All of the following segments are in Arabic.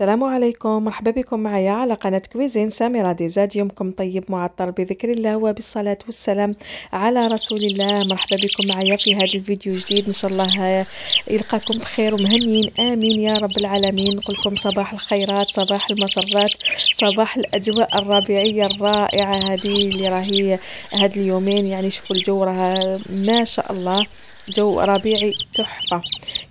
السلام عليكم مرحبا بكم معايا على قناة كويزين سميرة ديزاد يومكم طيب معطر بذكر الله وبالصلاة والسلام على رسول الله مرحبا بكم معايا في هذا الفيديو جديد إن شاء الله يلقاكم بخير ومهنيين آمين يا رب العالمين نقولكم صباح الخيرات صباح المسرات صباح الأجواء الربيعية الرائعة هذه اللي راهي هاد اليومين يعني شوفوا الجو راه ما شاء الله جو ربيعي تحفة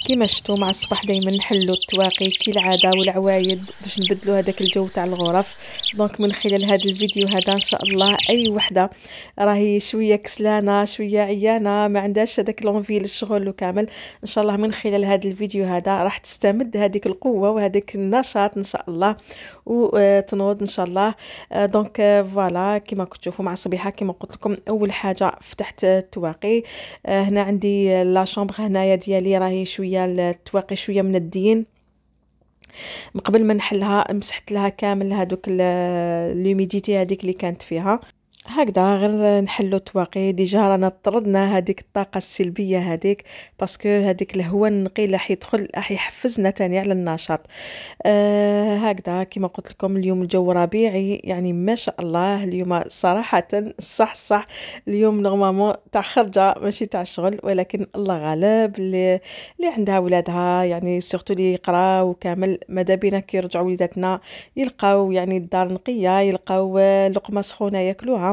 كيما شتو مع الصباح دايما نحلو التواقي كي العادة والعوايد باش نبدلو هذاك الجو تاع الغرف دونك من خلال هذا الفيديو هذا ان شاء الله اي وحده راهي شويه كسلانه شويه عيانه ما عندهاش هذاك لونفي للشغل وكامل ان شاء الله من خلال هذا الفيديو هذا راح تستمد هذيك القوه وهذاك النشاط ان شاء الله وتنوض ان شاء الله آه، دونك آه، فوالا كيما كتشوفوا مع الصبيحه كيما قلت لكم اول حاجه فتحت التواقي آه، هنا عندي لا شامبر هنايا ديالي راهي شويه تواقي شويه من الدين من قبل ما نحلها مسحت لها كامل هذوك لوميديتي هذيك اللي كانت فيها هكذا غير نحلو التواقي ديجا رانا طردنا هذيك الطاقه السلبيه هذيك باسكو هذيك الهواء النقي راح يدخل راح يحفزنا تاني على النشاط آه هكذا كما قلت لكم اليوم الجو ربيعي يعني ما شاء الله اليوم صراحه صح صح اليوم نورمالمون تاع خرجه ماشي تاع شغل ولكن الله غالب اللي, اللي عندها ولادها يعني سورتو اللي يقراو كامل ماذا بينا كي يرجعوا وليداتنا يلقاو يعني الدار نقيه يلقاو لقمه سخونه ياكلوها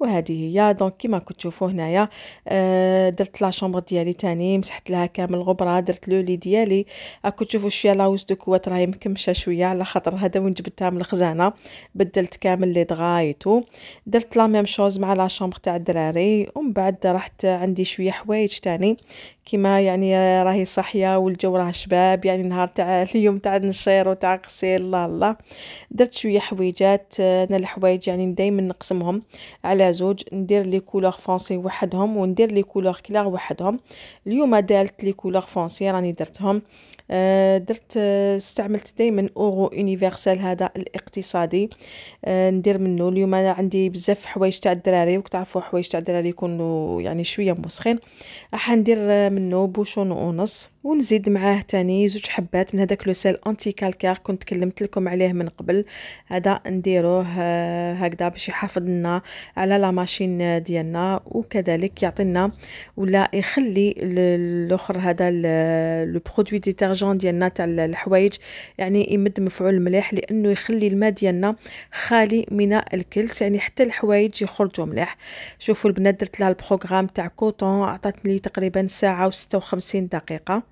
وهذه هي دونك كما كتشوفوا هنايا آه، درت لا شومبر ديالي تاني مسحت لها كامل الغبره درت لو لي ديالي راكم آه، تشوفوا شويه لاوز دو كوات راهي مكمشه شويه على خاطر هذا وين جبتها من الخزانه بدلت كامل لي دغايتو درت لا ميم شوز مع لا شومبر تاع الدراري ومن بعد رحت عندي شويه حوايج تاني كما يعني آه، راهي صحيه والجو راه شباب يعني نهار تاع اليوم تاع نشير وتاع قصير الله الله درت شويه حويجات انا الحوايج يعني دائما نقسمهم على زوج ندير لي كولور فونسي وحدهم وندير لي كولور كلار وحدهم اليوم دالت لي كولور فونسي راني درتهم آه، درت آه، استعملت دائما اوغو يونيفرسال هذا الاقتصادي آه، ندير منه اليوم انا عندي بزاف حوايج تاع الدراري و تعرفوا حوايج تاع الدراري يكونوا يعني شويه موسخين راح ندير منه بوشون ونص ونزيد معاه تاني زوج حبات من هذاك لو سيل انتي كالكار كنت كلمت لكم عليه من قبل هذا نديروه هكذا باش يحافظ لنا على لا ماشين ديالنا وكذلك يعطينا ولا يخلي الاخر هذا لو برودوي ديترجون المهرجان ديالنا تاع الحوايج يعني يمد مفعول مليح لانه يخلي الماء ديالنا خالي من الكلس يعني حتى الحوايج يخرجوا مليح شوفوا البنات درت لها البروغرام تاع كوطون عطاتني تقريبا ساعه و56 دقيقه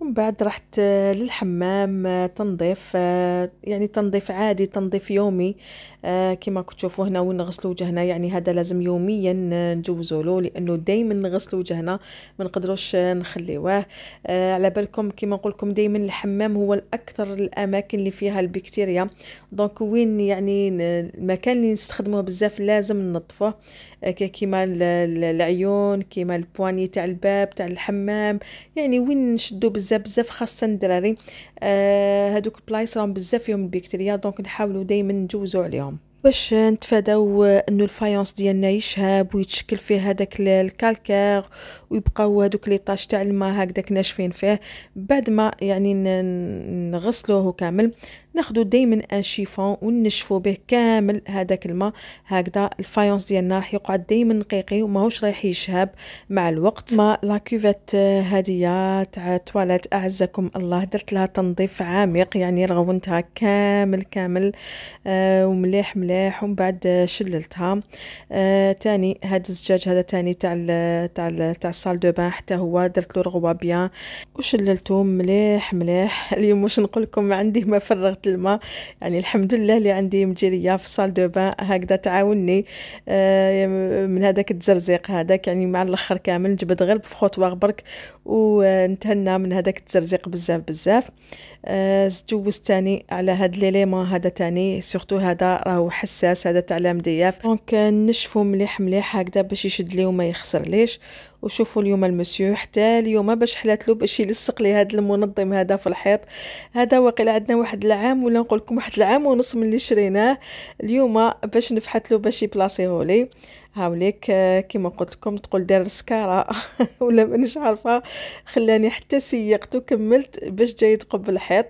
ومن بعد رحت للحمام آه، تنظيف آه، يعني تنظيف عادي تنظيف يومي آه، كما تشوفوا هنا وين نغسلوا وجهنا يعني هذا لازم يوميا نجوزوا له لانه دائما نغسلوا وجهنا ما نقدروش نخليوه على بالكم كما نقول لكم دائما الحمام هو الاكثر الاماكن اللي فيها البكتيريا دونك وين يعني المكان اللي نستخدموه بزاف لازم ننظفوه كيما العيون كيما البواني تاع الباب تاع الحمام يعني وين نشدو بزاف بزاف خاصه الدراري آه هادوك البلايص راهم بزاف فيهم البكتيريا دونك نحاولوا دائما نجوزو عليهم باش نتفاداو آه، انه الفايونس ديالنا يشهب ويتشكل فيه هذاك الكالكير ويبقاو هذوك لي طاش تاع الماء هكذاك ناشفين فيه بعد ما يعني نغسلوه كامل ناخذوا دائما ان شيفون ونشفوا به كامل هذاك الماء هكذا الفايونس ديالنا راح يقعد دائما نقيقي وماهوش رايح يشهب مع الوقت ما لا كوفيت هذه تاع تواليت اعزكم الله درت لها تنظيف عميق يعني رغونتها كامل كامل آه، ومليح مليح ومن بعد شللتها آه، تاني هذا الزجاج هذا تاني تاع تاع تاع الصال دو بان حتى هو درت له رغوه بيان وشللته مليح مليح اليوم واش نقول لكم عندي ما فرغت الماء يعني الحمد لله اللي عندي مجريه في صال دو بان هكذا تعاوني آه، من هذاك التزرزيق هذاك يعني مع الاخر كامل نجبد غير بخطوه برك ونتهنى من هذاك التزرزيق بزاف بزاف آه، تجوز تاني على هاد ليليمون هذا تاني سورتو هذا راهو حساس هذا تاع لام دياف دونك نشفو مليح مليح هكذا باش يشد لي وما يخسر ليش وشوفوا اليوم المسيو حتى اليوم باش حلات له باش يلصق لي هذا المنظم هذا في الحيط هذا واقيلا عندنا واحد العام ولا نقول لكم واحد العام ونص من اللي شريناه اليوم باش نفحت له باش يبلاصيه لي هاوليك آه، كما قلت لكم تقول دار السكاره ولا مانيش عارفه خلاني حتى سيقت وكملت باش جاي تقب الحيط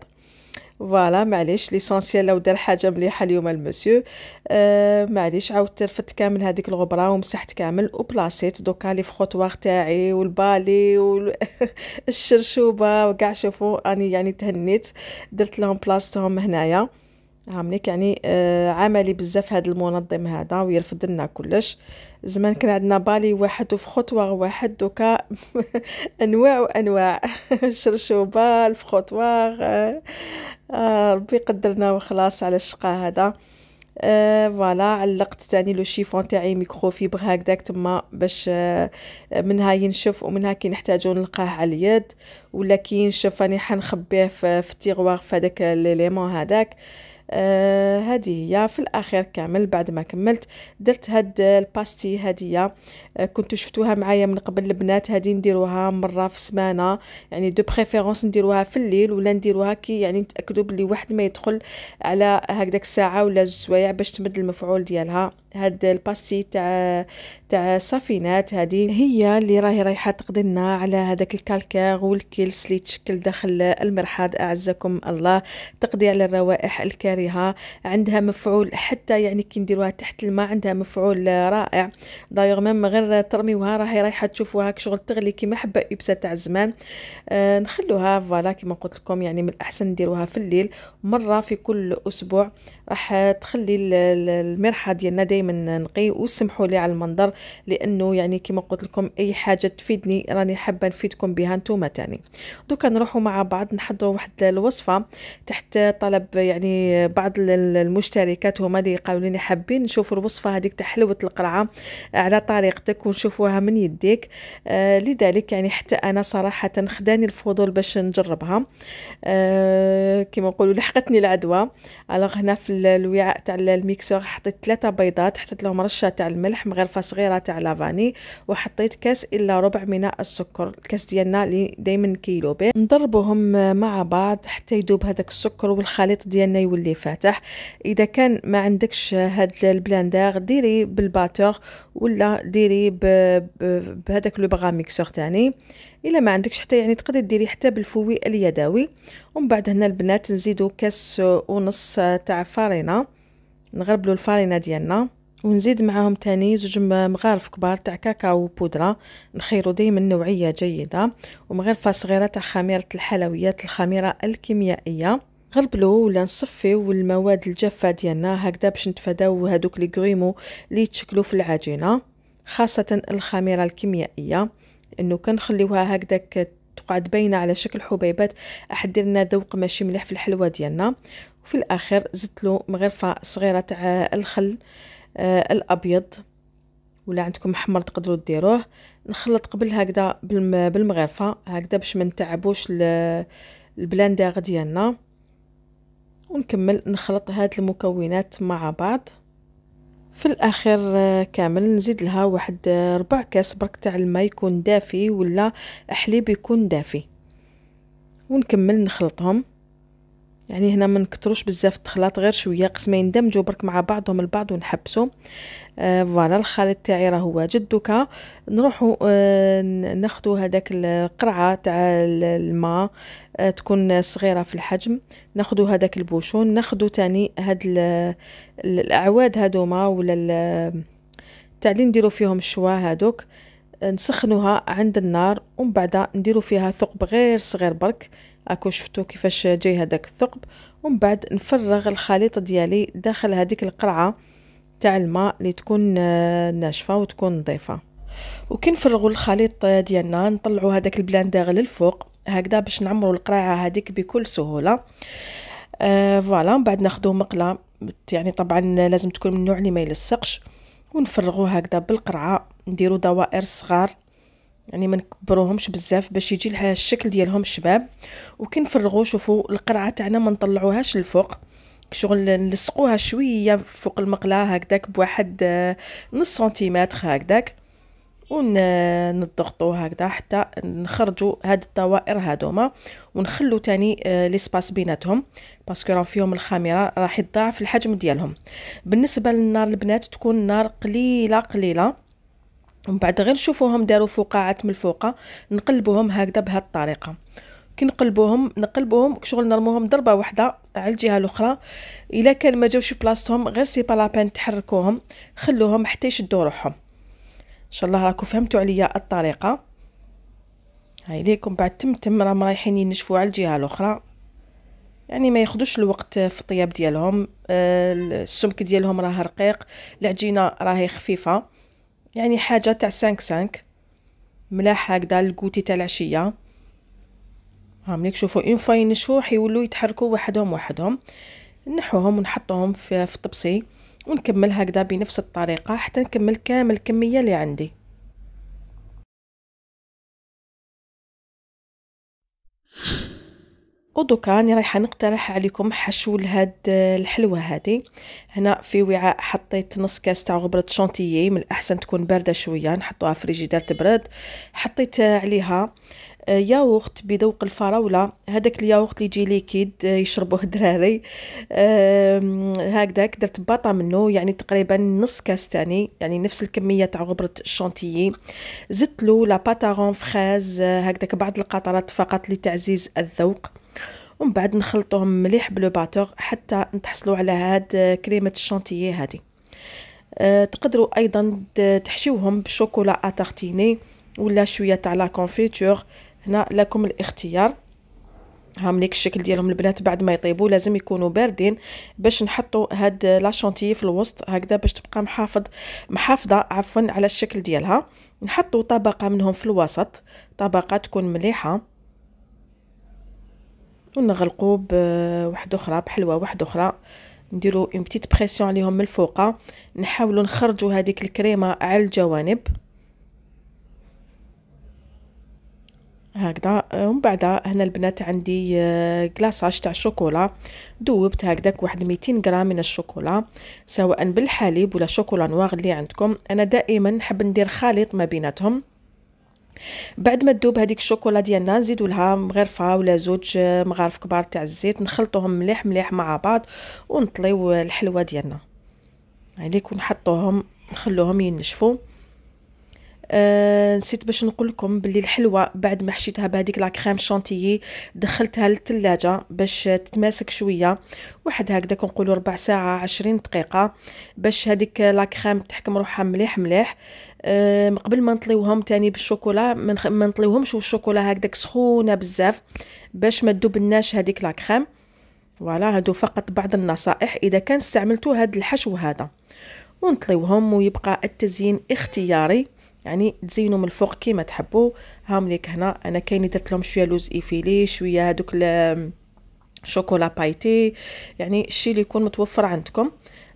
فوالا معليش ليسونسيال لو دار حاجه مليحه اليوم المسيو آه معليش عاودت رفدت كامل هذيك الغبره ومسحت كامل وبلاصيت دوكا لي فخوتوار تاعي والبالي والشرشوبه وكاع شوفوا اني يعني تهنيت درت لهم بلاصتهم هنايا هاملك يعني آه عملي بزاف هاد المنظم هذا ويرفض لنا كلش زمان كان عندنا بالي واحد وفي خطوه واحد دوكا انواع وانواع الشرشوبه في خطوه آه ربي يقدرنا وخلاص على الشقا هذا آه فوالا علقت تاني لو شيفون تاعي ميكرو فيبر هكداك تما باش آه، منها ينشف ومنها كي نحتاجو نلقاه على اليد ولا كي ينشف راني حنخبيه في التيغوار في هذاك ليليمون هذاك آه هذه هي في الاخير كامل بعد ما كملت درت هاد الباستي هادية آه كنتو شفتوها معايا من قبل البنات هادي نديروها مره في السمانه يعني دو بريفيرونس نديروها في الليل ولا نديروها كي يعني نتاكدوا بلي واحد ما يدخل على هكذاك الساعه ولا زوج سوايع باش تمد المفعول ديالها هاد الباستي تاع تاع صافينات هادي هي اللي راهي رايحه تقضي لنا على هذاك الكالكار والكيلس اللي تشكل داخل المرحاض اعزكم الله تقضي على الروائح الكريهه عندها مفعول حتى يعني كي نديروها تحت الماء عندها مفعول رائع دايوغ ميم غير ترميوها راهي رايحه تشوفوها كشغل تغلي كيما حبه ابسه تاع زمان آه نخلوها فوالا كيما قلت لكم يعني من الاحسن نديروها في الليل مره في كل اسبوع راح تخلي المرحه ديالنا دائما نقي وسمحوا لي على المنظر لانه يعني كما قلت لكم اي حاجه تفيدني راني حابه نفيدكم بها نتوما تاني دوكا نروحوا مع بعض نحضروا واحد الوصفه تحت طلب يعني بعض المشتركات هما اللي قالوا حابين نشوفوا الوصفه هذيك تاع حلوه القرعه على طريقتك ونشوفوها من يديك آه لذلك يعني حتى انا صراحه خداني الفضول باش نجربها آه كما نقولوا لحقتني العدوى على هنا في الوعاء تاع الميكسور حطيت ثلاثة بيضات حطيت لهم رشة تاع الملح مغرفة صغيرة تاع لافاني وحطيت كاس إلا ربع من السكر الكاس ديالنا اللي دايما كيلو به نضربوهم مع بعض حتى يذوب هذاك السكر والخليط ديالنا يولي فاتح إذا كان ما عندكش هاد البلاندر ديري بالباتور ولا ديري بهذاك لو بغا ميكسور تاني الا ما عندكش حتى يعني تقدري ديري حتى بالفوي اليدوي ومن بعد هنا البنات نزيدو كاس ونص تاع فارينه نغربلو الفارينه ديالنا ونزيد معاهم تاني زوج مغارف كبار تاع كاكاو بودرة نخيرو دايما نوعية جيدة ومغرفة صغيرة تاع خميرة الحلويات الخميرة الكيميائية غربلو ولا نصفيو المواد الجافة ديالنا هكذا باش نتفاداو هادوك لي غريمو لي تشكلو في العجينة خاصة الخميرة الكيميائية انه كنخليوها هكذاك تقعد باينه على شكل حبيبات احد لنا ذوق ماشي مليح في الحلوه ديالنا وفي الاخر زدت له مغرفه صغيره تاع الخل آه الابيض ولا عندكم احمر تقدروا ديروه نخلط قبل هكذا بالمغرفه هكذا باش ما نتعبوش البلاندير ديالنا ونكمل نخلط هاد المكونات مع بعض في الاخير آه، كامل نزيد لها واحد آه، ربع كاس برك تاع الماء يكون دافي ولا حليب يكون دافي ونكمل نخلطهم يعني هنا ما نكتروش بزاف التخلاط غير شويه قسما يندمجوا برك مع بعضهم البعض فوالا آه فوالا الخليط تاعي راه واجد دوكا نروحوا آه ناخذوا هذاك القرعه تاع الماء آه تكون صغيره في الحجم ناخذوا هذاك البوشون ناخذوا تاني هاد الاعواد هادوما ولا تاع اللي نديروا فيهم الشوا هادوك نسخنوها عند النار ومن بعد نديروا فيها ثقب غير صغير برك اكو شفتوا كيفاش جاي هذاك الثقب ومن بعد نفرغ الخليط ديالي داخل هذيك القرعه تاع الماء اللي تكون آه، ناشفه وتكون نظيفه نفرغوا الخليط آه، ديالنا نطلعوا هذاك البلاندير للفوق هكذا باش نعمروا القرعه هذيك بكل سهوله آه، فوالا أه بعد ناخذوا مقله يعني طبعا لازم تكون من النوع اللي ما يلصقش ونفرغوا هكذا بالقرعه نديروا دوائر صغار يعني ما نكبروهمش بزاف باش يجي لها الشكل ديالهم شباب وكنفرغوا شوفوا القرعه تاعنا ما نطلعوهاش للفوق شغل نلصقوها شويه فوق المقله هكذاك بواحد آه، نص سنتيمتر هكذاك ونضغطوا آه، هكذا حتى نخرجوا هاد الطوائر هادوما ونخلو تاني آه، ليسباس بيناتهم باسكو راه فيهم الخميره راح يضاعف الحجم ديالهم بالنسبه للنار البنات تكون نار قليله قليله ومن بعد غير نشوفوهم داروا فقاعات من الفوق نقلبوهم هكذا بهذه الطريقه كي نقلبوهم نقلبوهم شغل نرموهم ضربه واحده على الجهه الاخرى الا كان ما جاوش بلاصتهم غير سي بلابان تحركوهم خلوهم حتى يشدوا روحهم ان شاء الله راكم فهمتوا عليا الطريقه هاي ليكم بعد تم تم راهم رايحين ينشفوا على الجهه الاخرى يعني ما ياخذوش الوقت في الطياب ديالهم آه، السمك ديالهم راه رقيق العجينه راهي خفيفه يعني حاجة تاع سانك سانك ملاح هكدا الكوتي تاع العشية ها ملي كشوفو اون فوا ينشفو حيولو يتحركو وحدهم وحدهم نحوهم ونحطهم في, في الطبسي ونكمل هكذا بنفس الطريقة حتى نكمل كامل الكمية اللي عندي ودوكا راني رايحه نقترح عليكم حشو لهاد آه، الحلوه هذه هنا في وعاء حطيت نص كاس تاع غبره شونتيي من الاحسن تكون بارده شويه نحطوها في الفريجيدير تبرد حطيت آه، عليها آه، ياغورت بذوق الفراوله هذاك الياغورت اللي يجي ليكيد يشربوه الدراري هكذاك درت باطا منه يعني تقريبا نص كاس تاني يعني نفس الكميه تاع غبره الشونتيي زدت له لا باتارون فخاز هكذاك بعض القطرات فقط لتعزيز الذوق ومن بعد نخلطوهم مليح بلو باتور حتى نتحصلوا على هاد كريمه الشانتيي هذه أه، تقدروا ايضا تحشيوهم بشوكولا اتارتيني ولا شويه تاع لا كونفيتور هنا لكم الاختيار ليك الشكل ديالهم البنات بعد ما يطيبوا لازم يكونوا باردين باش نحطوا هاد لا شانتيي في الوسط هكذا باش تبقى محافظ محافظه عفوا على الشكل ديالها نحطوا طبقه منهم في الوسط طبقه تكون مليحه ونغلقوا بواحد اخرى بحلوه واحده اخرى نديرو اون بتيت بريسيون عليهم من الفوق نحاولوا نخرجوا هذيك الكريمه على الجوانب هكذا ومن بعد هنا البنات عندي كلاصاج آه، تاع الشوكولا دوبت هكذاك واحد 200 غرام من الشوكولا سواء بالحليب ولا شوكولا نواغ اللي عندكم انا دائما نحب ندير خليط ما بيناتهم بعد ما تذوب هذيك الشوكولا ديالنا نزيدو لها مغرفه ولا زوج آه، مغارف كبار تاع الزيت نخلطوهم مليح مليح مع بعض ونطليو الحلوه ديالنا عليك ونحطوهم نخلوهم ينشفوا آه، نسيت باش نقول لكم باللي الحلوى بعد ما حشيتها بهذيك لا كريم شانتيي دخلتها للثلاجه باش تتماسك شويه واحد هكذا كنقولوا ربع ساعه عشرين دقيقه باش هذيك لا كريم تحكم روحها مليح مليح آه قبل ما نطليوهم تاني بالشوكولا ما منخ... نطليوهمش والشوكولا هكذاك سخونه بزاف باش ما تذوبناش هذيك لا كريم فوالا هادو فقط بعض النصائح اذا كان استعملتوا هاد الحشو هذا ونطليوهم ويبقى التزيين اختياري يعني تزينوا من الفوق كيما تحبوا هاهم ليك هنا انا كاين درت لهم شويه لوز ايفيلي شويه هذوك شوكولا بايتي يعني الشيء اللي يكون متوفر عندكم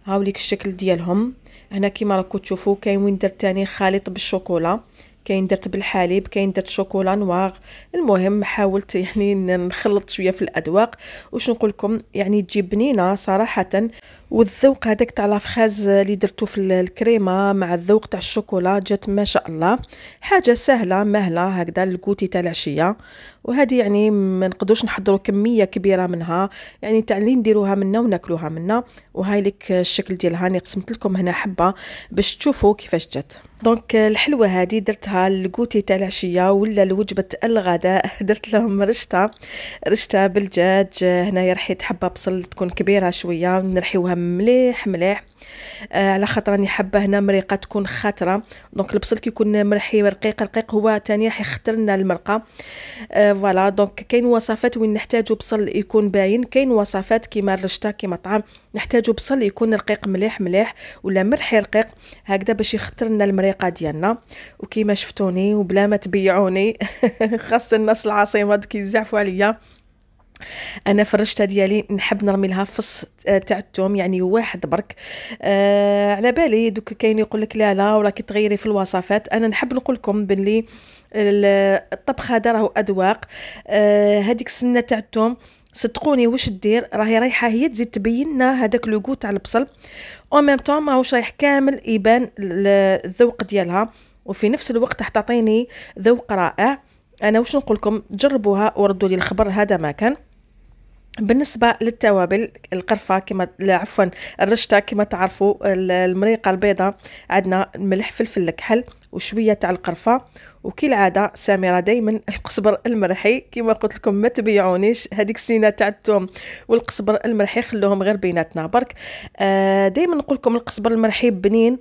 هاوليك الشكل ديالهم هنا كيما راكم تشوفوا كاين وين درت تاني خليط بالشوكولا كاين درت بالحليب كاين درت شوكولا نوار المهم حاولت يعني نخلط شويه في الاذواق واش نقول لكم يعني تجي بنينه صراحه والذوق هذاك تاع لافخاز اللي درتو في الكريمه مع الذوق تاع الشوكولا جات ما شاء الله حاجه سهله مهله هكذا الكوتي تاع العشيه وهذه يعني ما نقدروش نحضروا كميه كبيره منها يعني تاع اللي نديروها منا وناكلوها منا وهاي لك الشكل ديالها راني قسمت لكم هنا حبه باش تشوفوا كيفاش جات دونك الحلوه هذه درتها الكوتي تاع العشيه ولا لوجبه الغداء درت لهم رشته رشته بالدجاج هنايا رحيت حبه بصل تكون كبيره شويه نرحيوها مليح مليح آه على خاطر راني حابه هنا مريقه تكون خاطره دونك البصل كيكون مرحي رقيق رقيق هو ثاني راح يخطر لنا المرقه آه فوالا دونك كاين وصفات وين نحتاجو بصل يكون باين كاين وصفات كيما الرشته كيما الطعام نحتاجو بصل يكون رقيق مليح مليح ولا مرحي رقيق هكذا باش يخطر لنا المريقه ديالنا وكيما شفتوني وبلا ما تبيعوني خاصه الناس العاصمه كيزعفوا عليا انا في الرشته ديالي نحب نرمي لها فص آه، تاع الثوم يعني واحد برك آه على بالي دوك كاين يقول لك لا لا وراكي تغيري في الوصفات انا نحب نقول لكم باللي الطبخ هذا راهو اذواق آه هذيك السنه تاع الثوم صدقوني واش دير راهي رايحه هي تزيد تبين لنا هذاك لوغو تاع البصل او ميم طون ماهوش رايح كامل يبان الذوق ديالها وفي نفس الوقت راح تعطيني ذوق رائع انا واش نقول لكم جربوها وردوا لي الخبر هذا ما كان بالنسبة للتوابل القرفة كما عفوا الرشتة كما تعرفوا المريقة البيضاء عندنا الملح فلفل الكحل وشوية تاع القرفة وكالعادة سامرة دايما القصبر المرحي كما قلت لكم ما تبيعونيش هذيك السينة تاع الثوم والقصبر المرحي خلوهم غير بيناتنا برك آه، دايما نقول لكم القصبر المرحي بنين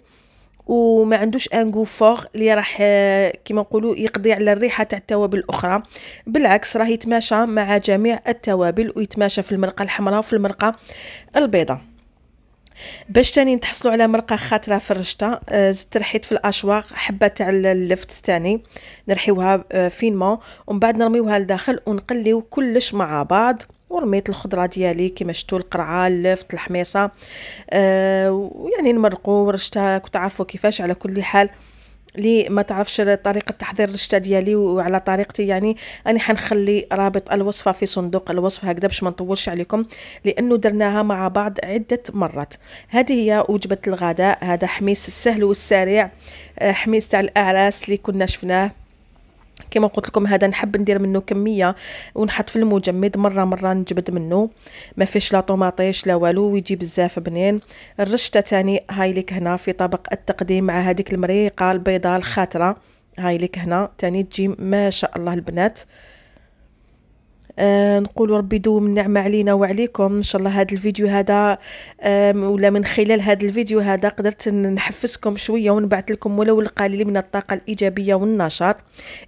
وما عندوش ان غو فور اللي راح آه، كيما نقولوا يقضي على الريحه تاع التوابل الاخرى بالعكس راه يتماشى مع جميع التوابل ويتماشى في المرقه الحمراء وفي المرقه البيضاء باش تاني تحصلوا على مرقه خاطره في الرشطه آه، زدت رحيت في الاشواق حبه تاع اللفت تاني نرحيوها آه، فينمون ومن بعد نرميوها لداخل ونقليو كلش مع بعض ورميت الخضره ديالي كما شفتوا القرعه اللفت الحميصه آه ويعني نمرقو ورشتها كنت عارفه كيفاش على كل حال لي ما تعرفش طريقه تحضير الرشته ديالي وعلى طريقتي يعني انا حنخلي رابط الوصفه في صندوق الوصف هكذا باش ما نطولش عليكم لانه درناها مع بعض عده مرات هذه هي وجبه الغداء هذا حميس السهل والسريع آه، حميس تاع الاعراس اللي كنا شفناه كما قلت لكم هذا نحب ندير منه كميه ونحط في المجمد مره مره نجبد منه ما فيش لا طوماطيش لا والو ويجي بزاف بنين الرشته تاني هاي لك هنا في طبق التقديم مع هذيك المريقه البيضاء الخاتره هاي لك هنا تاني تجي ما شاء الله البنات أه نقول ربي يدوم النعمة علينا وعليكم إن شاء الله هذا الفيديو هذا ولا من خلال هذا الفيديو هذا قدرت نحفزكم شوية ونبعث لكم ولو القليل من الطاقة الإيجابية والنشاط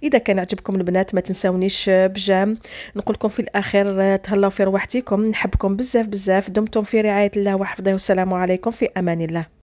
إذا كان عجبكم البنات ما تنسونيش بجام نقول لكم في الأخير آه، تهلاو في رواحتكم نحبكم بزاف بزاف دمتم في رعاية الله وحفظه والسلام عليكم في أمان الله